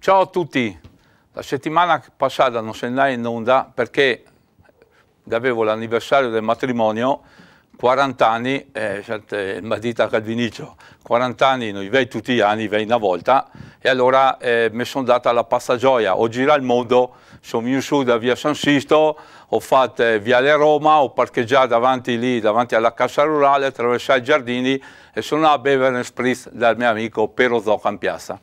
Ciao a tutti, la settimana passata non sono andata in onda perché avevo l'anniversario del matrimonio, 40 anni, eh, il matita Calvinicio, 40 anni, noi vai tutti gli anni, vai una volta, e allora eh, mi sono data la pazza gioia, ho girato il mondo, sono venuto da via San Sisto, ho fatto eh, Viale Roma, ho parcheggiato davanti lì, davanti alla cassa rurale, attraversato i giardini e sono andato a bevere un spritz dal mio amico Pero in Piazza.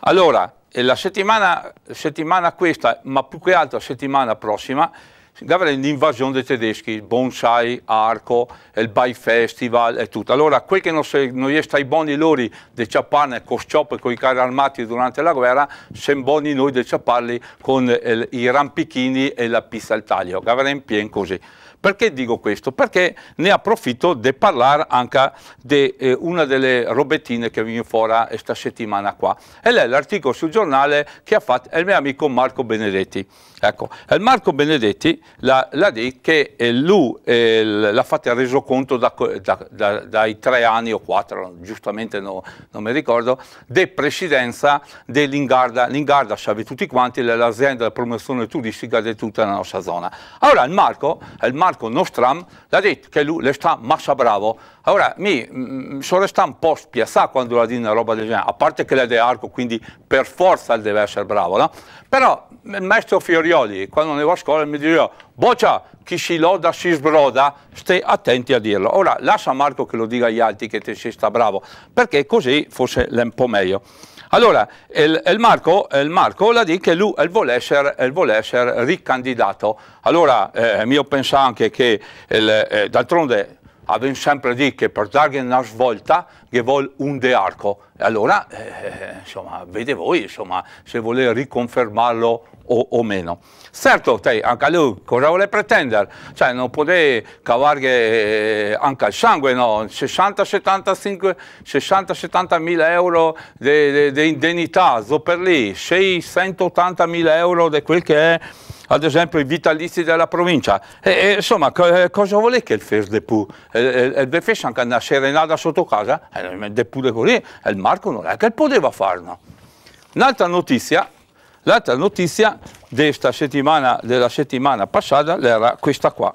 Allora, la settimana, settimana questa, ma più che altro la settimana prossima, Significava l'invasione dei tedeschi, bonsai, arco, il Bay Festival e tutto. Allora, quel che non, non è stai buoni loro di ciappani con sciop e con i carri armati durante la guerra, siamo buoni noi di ciapparli con il, eh, i rampichini e la pizza al taglio. Gavano in pieno così. Perché dico questo? Perché ne approfitto di parlare anche di eh, una delle robettine che viene fuori questa settimana qua. E è l'articolo sul giornale che ha fatto il mio amico Marco Benedetti. Ecco, il Marco Benedetti l'ha detto che eh, lui eh, l'ha fatto il resoconto da, da, da, dai tre anni o quattro, giustamente no, non mi ricordo, di presidenza dell'Ingarda. L'Ingarda, sapete tutti quanti, è l'azienda di promozione turistica di tutta la nostra zona. Allora il Marco, il Marco Marco Nostram, l'ha detto che lui le sta massa bravo. Allora, mi mm, sono restato un po' spiazzato quando l'ha detto una roba del genere, a parte che l'è De Arco, quindi per forza deve essere bravo, no? Però il maestro Fiorioli, quando andavo a scuola, mi diceva, boccia, chi si loda si sbroda, stai attenti a dirlo. Ora, lascia Marco che lo dica agli altri che te si sta bravo, perché così forse è un po' meglio. Allora, il, il, Marco, il Marco la dice che lui vuole essere ricandidato. Allora, eh, io penso anche che, eh, d'altronde, abbiamo sempre detto che per dargli una svolta che vuole un de arco. E allora, eh, eh, eh, insomma, vede voi insomma, se vuole riconfermarlo o, o, meno. Certo, te, anche lui cosa vuole pretendere? Cioè, non potete cavargli eh, anche il sangue, no? 60-70 mila euro di indennità, zo per lì, 680 mila euro di quel che è ad esempio i vitalizi della provincia. E, e, insomma, co eh, cosa vuole che il fes de eh, eh, Il de anche una serenata sotto casa, il de pu de così, il Marco non è che poteva farlo. Un'altra notizia, l'altra notizia de settimana, della settimana passata era questa qua,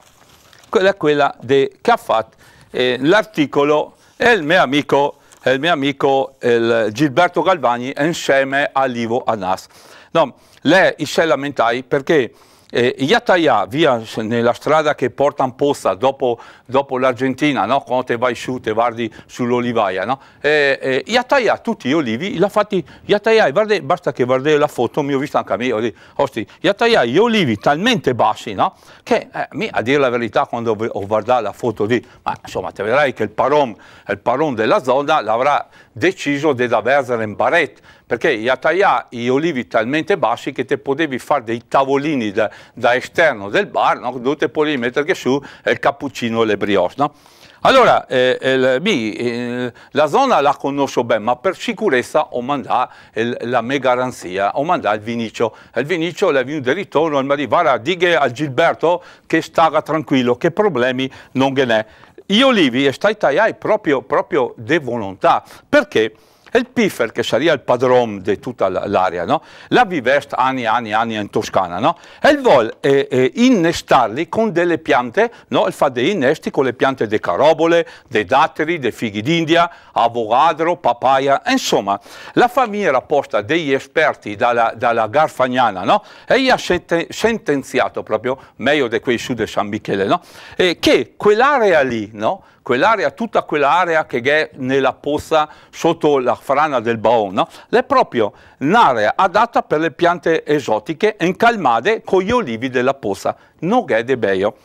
quella, quella de, che ha fatto eh, l'articolo il mio amico, il mio amico il Gilberto Galvani insieme a Livo Anas. No, lei Issei lamentai perché eh, Yataya, via nella strada che porta in posta dopo, dopo l'Argentina, no? quando te vai su, te guardi sull'olivaia, no? eh, eh, Yataya, tutti gli olivi, l'ha fatti, Yataya, guarda, basta che guardi la foto, mi ho visto anche a me, ho detto, osti, Yataya, gli olivi talmente bassi, no? che eh, a dire la verità, quando ho guardato la foto lì, ma insomma, te vedrai che il paron, il paron della zona l'avrà deciso di de avversare in barrette, perché gli ataià gli olivi talmente bassi che te potevi fare dei tavolini da, da esterno del bar, no? dove te potevi mettere su il cappuccino e le brioche. No? Allora, eh, il, eh, mi, eh, la zona la conosco bene, ma per sicurezza ho mandato il, la mia garanzia, ho mandato il vinicio. Il vinicio è venuto di ritorno e mi arrivava a dire a Gilberto che stava tranquillo, che problemi non ce n'è. Gli olivi stai tagliati proprio, proprio di volontà, perché? E il Piffer, che sarebbe il padrone di tutta l'area, no? la vivesse anni e anni e anni in Toscana, no? e vuole eh, eh, innestarli con delle piante, no? fa dei innesti con le piante di carobole, dei datteri, dei fighi d'India, avogadro, papaya, insomma, la famiglia era posta degli esperti dalla, dalla Garfagnana, no? e gli ha sentenziato proprio, meglio di quei su di San Michele, no? e eh, che quell'area lì, no? quell'area, tutta quell'area che è nella pozza sotto la frana del Baon, è proprio un'area adatta per le piante esotiche incalmate con gli olivi della pozza, non è de beio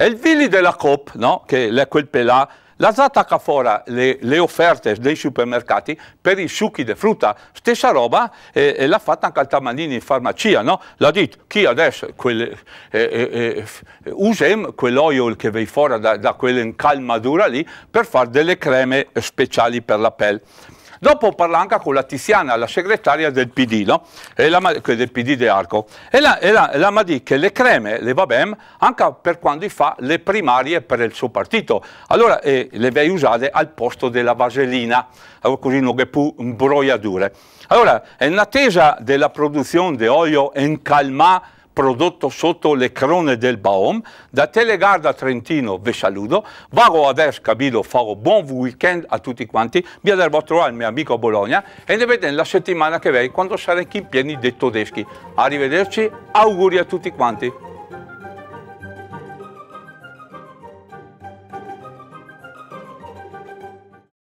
il Vili della Coop, no? che è quel pelà, la attacca fuori le, le, offerte dei supermercati per i succhi di frutta, stessa roba eh, l'ha fatta anche al Tamanini in farmacia, no? l'ha detto chi adesso quel, eh, eh, eh usem quell'olio che vei fuori da, da quell'incalmadura lì per fare delle creme speciali per la pelle. Dopo parla anche con la Tiziana, la segretaria del PD, no? e la, del PD di Arco, e la, e la, la mi che le creme, le va bene, anche per quando fa le primarie per il suo partito. Allora eh, le vai usate al posto della vaselina, eh, così non che più imbrogliature. Allora, in attesa della produzione di olio in calma prodotto sotto le crone del Baum, Da Telegarda Trentino vi saluto, vado adesso capito, fago buon weekend a tutti quanti, vi andrò a trovare il mio amico a Bologna e ne vedremo la settimana che viene quando saremo in pieni di tedeschi. Arrivederci, auguri a tutti quanti.